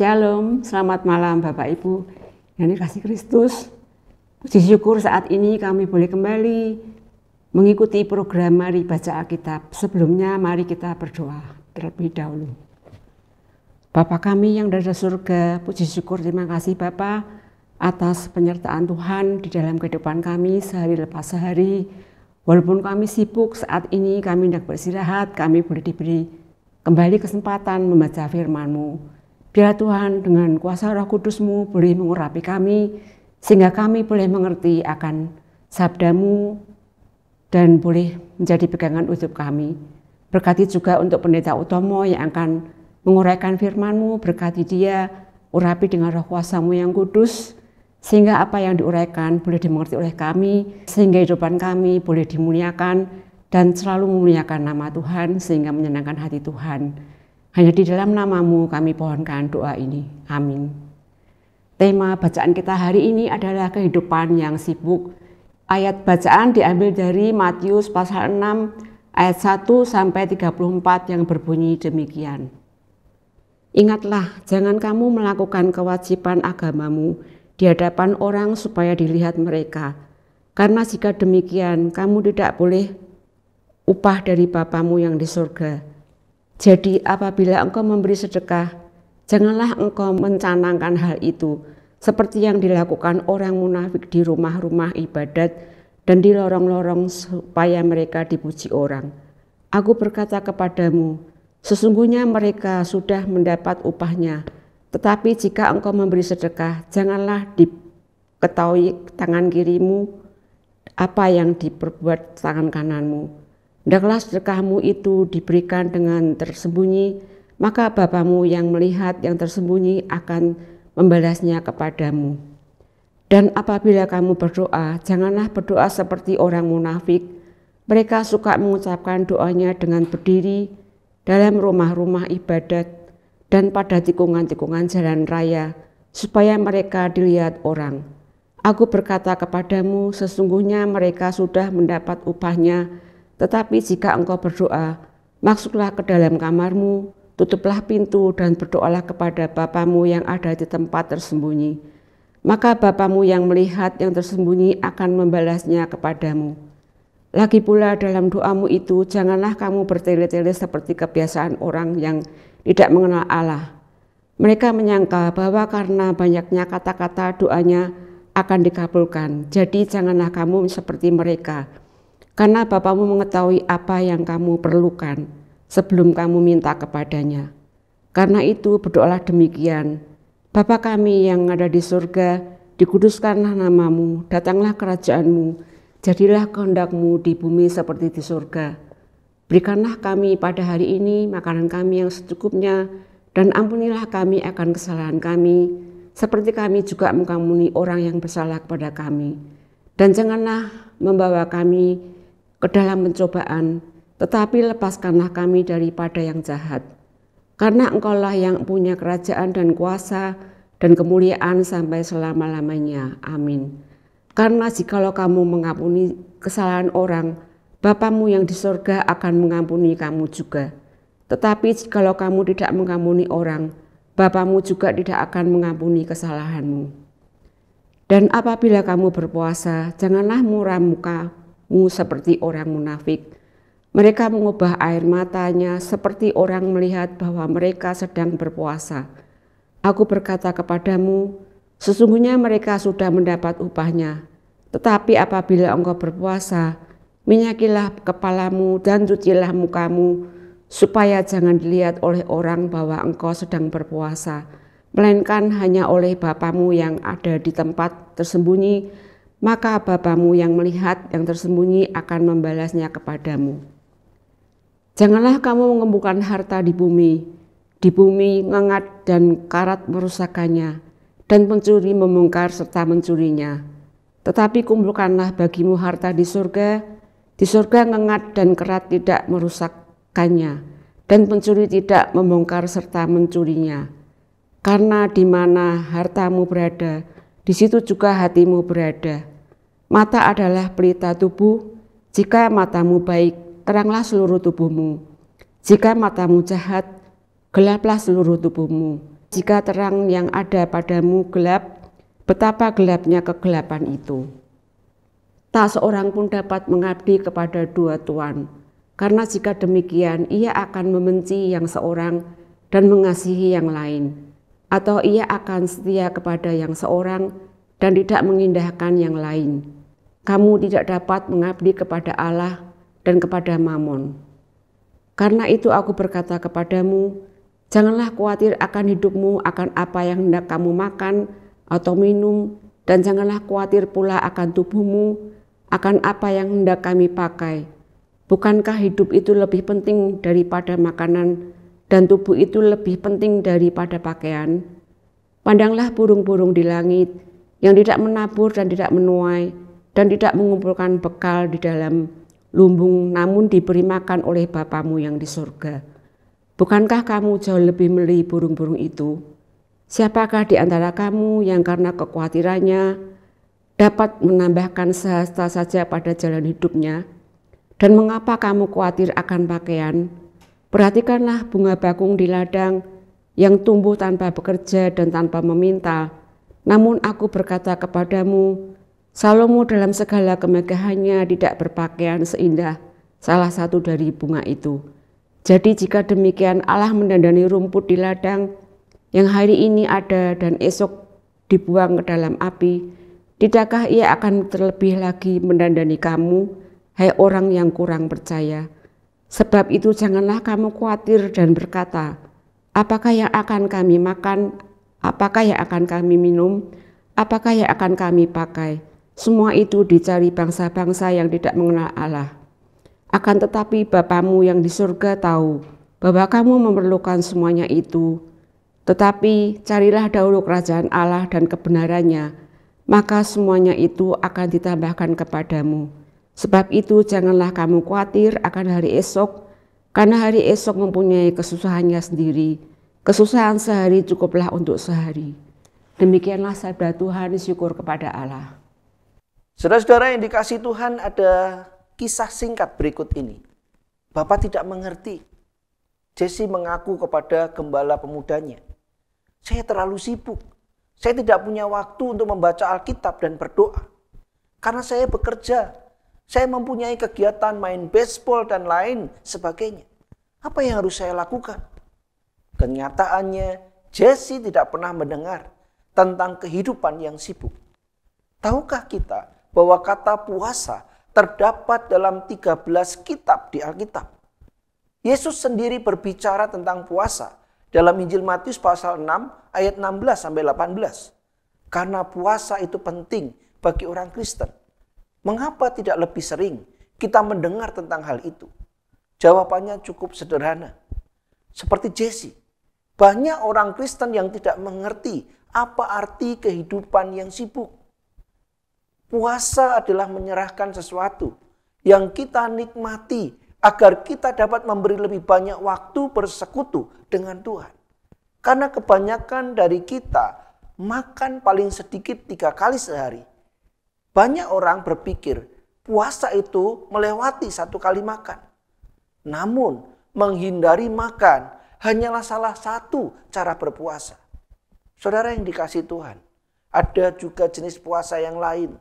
Shalom, selamat malam Bapak Ibu yang dikasih Kristus. Puji syukur saat ini kami boleh kembali mengikuti program Mari Baca Alkitab. Sebelumnya mari kita berdoa terlebih dahulu. Bapa kami yang dari surga, puji syukur terima kasih Bapa atas penyertaan Tuhan di dalam kehidupan kami sehari lepas sehari. Walaupun kami sibuk saat ini, kami tidak beristirahat, kami boleh diberi kembali kesempatan membaca firman-Mu. Biar Tuhan dengan kuasa roh kudusmu boleh mengurapi kami, sehingga kami boleh mengerti akan sabdamu dan boleh menjadi pegangan hidup kami. Berkati juga untuk pendeta utomo yang akan menguraikan firmanmu, berkati dia, urapi dengan roh kuasamu yang kudus, sehingga apa yang diuraikan boleh dimengerti oleh kami, sehingga hidupan kami boleh dimuliakan dan selalu memuliakan nama Tuhan sehingga menyenangkan hati Tuhan. Hanya di dalam namamu kami pohonkan doa ini. Amin. Tema bacaan kita hari ini adalah kehidupan yang sibuk. Ayat bacaan diambil dari Matius pasal 6 ayat 1 sampai 34 yang berbunyi demikian. Ingatlah, jangan kamu melakukan kewajiban agamamu di hadapan orang supaya dilihat mereka. Karena jika demikian, kamu tidak boleh upah dari Bapamu yang di surga jadi apabila engkau memberi sedekah, janganlah engkau mencanangkan hal itu, seperti yang dilakukan orang munafik di rumah-rumah ibadat dan di lorong-lorong supaya mereka dipuji orang. Aku berkata kepadamu, sesungguhnya mereka sudah mendapat upahnya, tetapi jika engkau memberi sedekah, janganlah diketahui tangan kirimu apa yang diperbuat tangan kananmu Hendaklah sedekahmu itu diberikan dengan tersembunyi, maka Bapamu yang melihat yang tersembunyi akan membalasnya kepadamu. Dan apabila kamu berdoa, janganlah berdoa seperti orang munafik. Mereka suka mengucapkan doanya dengan berdiri dalam rumah-rumah ibadat dan pada tikungan-tikungan jalan raya, supaya mereka dilihat orang. Aku berkata kepadamu, sesungguhnya mereka sudah mendapat upahnya tetapi jika engkau berdoa, masuklah ke dalam kamarmu, tutuplah pintu dan berdoalah kepada Bapamu yang ada di tempat tersembunyi. Maka Bapamu yang melihat yang tersembunyi akan membalasnya kepadamu. Lagi pula dalam doamu itu janganlah kamu bertele-tele seperti kebiasaan orang yang tidak mengenal Allah. Mereka menyangka bahwa karena banyaknya kata-kata doanya akan dikabulkan. Jadi janganlah kamu seperti mereka karena Bapamu mengetahui apa yang kamu perlukan sebelum kamu minta kepadanya. Karena itu berdoalah demikian, Bapa kami yang ada di surga, dikuduskanlah namamu, datanglah kerajaanmu, jadilah kehendakmu di bumi seperti di surga. Berikanlah kami pada hari ini makanan kami yang secukupnya, dan ampunilah kami akan kesalahan kami, seperti kami juga mengampuni orang yang bersalah kepada kami. Dan janganlah membawa kami ke dalam pencobaan, tetapi lepaskanlah kami daripada yang jahat. Karena engkaulah yang punya kerajaan dan kuasa dan kemuliaan sampai selama-lamanya. Amin. Karena jikalau kamu mengampuni kesalahan orang, Bapamu yang di sorga akan mengampuni kamu juga. Tetapi jikalau kamu tidak mengampuni orang, Bapamu juga tidak akan mengampuni kesalahanmu. Dan apabila kamu berpuasa, janganlah muram muka mu seperti orang munafik. Mereka mengubah air matanya seperti orang melihat bahwa mereka sedang berpuasa. Aku berkata kepadamu, sesungguhnya mereka sudah mendapat upahnya. Tetapi apabila engkau berpuasa, minyakilah kepalamu dan cucilah mukamu, supaya jangan dilihat oleh orang bahwa engkau sedang berpuasa, melainkan hanya oleh Bapamu yang ada di tempat tersembunyi, maka Bapamu yang melihat yang tersembunyi akan membalasnya kepadamu. Janganlah kamu mengembukkan harta di bumi, di bumi ngengat dan karat merusakannya, dan pencuri membongkar serta mencurinya. Tetapi kumpulkanlah bagimu harta di surga, di surga ngengat dan kerat tidak merusakkannya, dan pencuri tidak membongkar serta mencurinya. Karena di mana hartamu berada, di situ juga hatimu berada. Mata adalah pelita tubuh, jika matamu baik, teranglah seluruh tubuhmu. Jika matamu jahat, gelaplah seluruh tubuhmu. Jika terang yang ada padamu gelap, betapa gelapnya kegelapan itu. Tak seorang pun dapat mengabdi kepada dua tuan, karena jika demikian ia akan membenci yang seorang dan mengasihi yang lain atau ia akan setia kepada yang seorang dan tidak mengindahkan yang lain. Kamu tidak dapat mengabdi kepada Allah dan kepada Mammon. Karena itu aku berkata kepadamu, janganlah khawatir akan hidupmu akan apa yang hendak kamu makan atau minum, dan janganlah khawatir pula akan tubuhmu akan apa yang hendak kami pakai. Bukankah hidup itu lebih penting daripada makanan dan tubuh itu lebih penting daripada pakaian. Pandanglah burung-burung di langit yang tidak menabur dan tidak menuai dan tidak mengumpulkan bekal di dalam lumbung namun diberi makan oleh Bapamu yang di surga. Bukankah kamu jauh lebih meli burung-burung itu? Siapakah di antara kamu yang karena kekhawatirannya dapat menambahkan sehasta saja pada jalan hidupnya? Dan mengapa kamu khawatir akan pakaian? Perhatikanlah bunga bakung di ladang yang tumbuh tanpa bekerja dan tanpa meminta. Namun aku berkata kepadamu, Salomo dalam segala kemegahannya tidak berpakaian seindah salah satu dari bunga itu. Jadi jika demikian Allah mendandani rumput di ladang yang hari ini ada dan esok dibuang ke dalam api, tidakkah ia akan terlebih lagi mendandani kamu, hai orang yang kurang percaya?' Sebab itu janganlah kamu khawatir dan berkata, apakah yang akan kami makan, apakah yang akan kami minum, apakah yang akan kami pakai. Semua itu dicari bangsa-bangsa yang tidak mengenal Allah. Akan tetapi Bapamu yang di surga tahu bahwa kamu memerlukan semuanya itu. Tetapi carilah dahulu kerajaan Allah dan kebenarannya, maka semuanya itu akan ditambahkan kepadamu.' Sebab itu janganlah kamu khawatir akan hari esok, karena hari esok mempunyai kesusahannya sendiri. Kesusahan sehari cukuplah untuk sehari. Demikianlah sabda Tuhan, syukur kepada Allah. Saudara-saudara yang dikasih Tuhan ada kisah singkat berikut ini. Bapak tidak mengerti. Jesse mengaku kepada gembala pemudanya. Saya terlalu sibuk. Saya tidak punya waktu untuk membaca Alkitab dan berdoa. Karena saya bekerja saya mempunyai kegiatan main baseball dan lain sebagainya. Apa yang harus saya lakukan? Kenyataannya, Jesse tidak pernah mendengar tentang kehidupan yang sibuk. Tahukah kita bahwa kata puasa terdapat dalam 13 kitab di Alkitab? Yesus sendiri berbicara tentang puasa dalam Injil Matius pasal 6 ayat 16 sampai 18. Karena puasa itu penting bagi orang Kristen. Mengapa tidak lebih sering kita mendengar tentang hal itu? Jawabannya cukup sederhana. Seperti Jesse, banyak orang Kristen yang tidak mengerti apa arti kehidupan yang sibuk. Puasa adalah menyerahkan sesuatu yang kita nikmati agar kita dapat memberi lebih banyak waktu bersekutu dengan Tuhan. Karena kebanyakan dari kita makan paling sedikit tiga kali sehari, banyak orang berpikir puasa itu melewati satu kali makan. Namun menghindari makan hanyalah salah satu cara berpuasa. Saudara yang dikasih Tuhan, ada juga jenis puasa yang lain.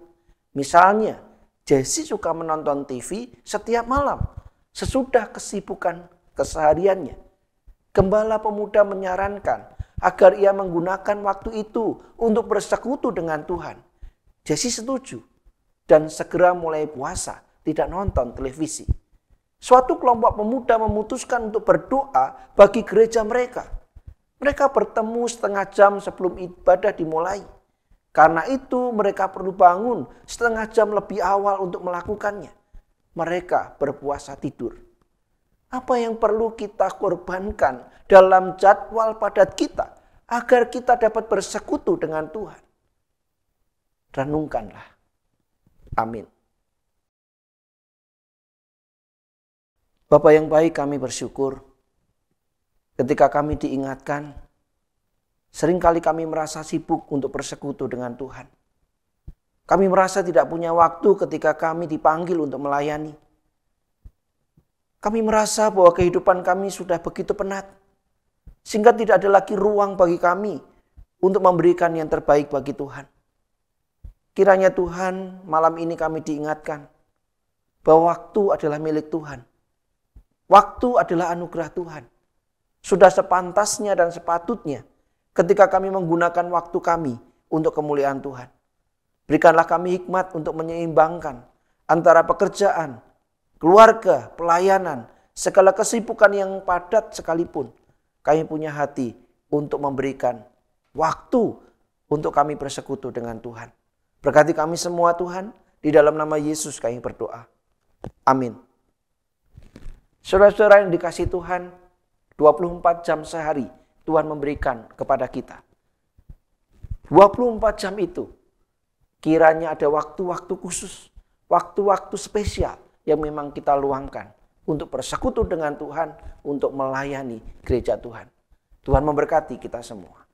Misalnya, Jesse suka menonton TV setiap malam sesudah kesibukan kesehariannya. Gembala pemuda menyarankan agar ia menggunakan waktu itu untuk bersekutu dengan Tuhan Jesse setuju dan segera mulai puasa, tidak nonton televisi. Suatu kelompok pemuda memutuskan untuk berdoa bagi gereja mereka. Mereka bertemu setengah jam sebelum ibadah dimulai. Karena itu mereka perlu bangun setengah jam lebih awal untuk melakukannya. Mereka berpuasa tidur. Apa yang perlu kita korbankan dalam jadwal padat kita agar kita dapat bersekutu dengan Tuhan? renungkanlah. Amin. Bapak yang baik kami bersyukur ketika kami diingatkan seringkali kami merasa sibuk untuk bersekutu dengan Tuhan. Kami merasa tidak punya waktu ketika kami dipanggil untuk melayani. Kami merasa bahwa kehidupan kami sudah begitu penat sehingga tidak ada lagi ruang bagi kami untuk memberikan yang terbaik bagi Tuhan. Kiranya Tuhan malam ini kami diingatkan bahwa waktu adalah milik Tuhan. Waktu adalah anugerah Tuhan. Sudah sepantasnya dan sepatutnya ketika kami menggunakan waktu kami untuk kemuliaan Tuhan. Berikanlah kami hikmat untuk menyeimbangkan antara pekerjaan, keluarga, pelayanan, segala kesibukan yang padat sekalipun. Kami punya hati untuk memberikan waktu untuk kami bersekutu dengan Tuhan. Berkati kami semua Tuhan, di dalam nama Yesus kami berdoa. Amin. Saudara-saudara yang dikasih Tuhan, 24 jam sehari Tuhan memberikan kepada kita. 24 jam itu kiranya ada waktu-waktu khusus, waktu-waktu spesial yang memang kita luangkan untuk bersekutu dengan Tuhan, untuk melayani gereja Tuhan. Tuhan memberkati kita semua.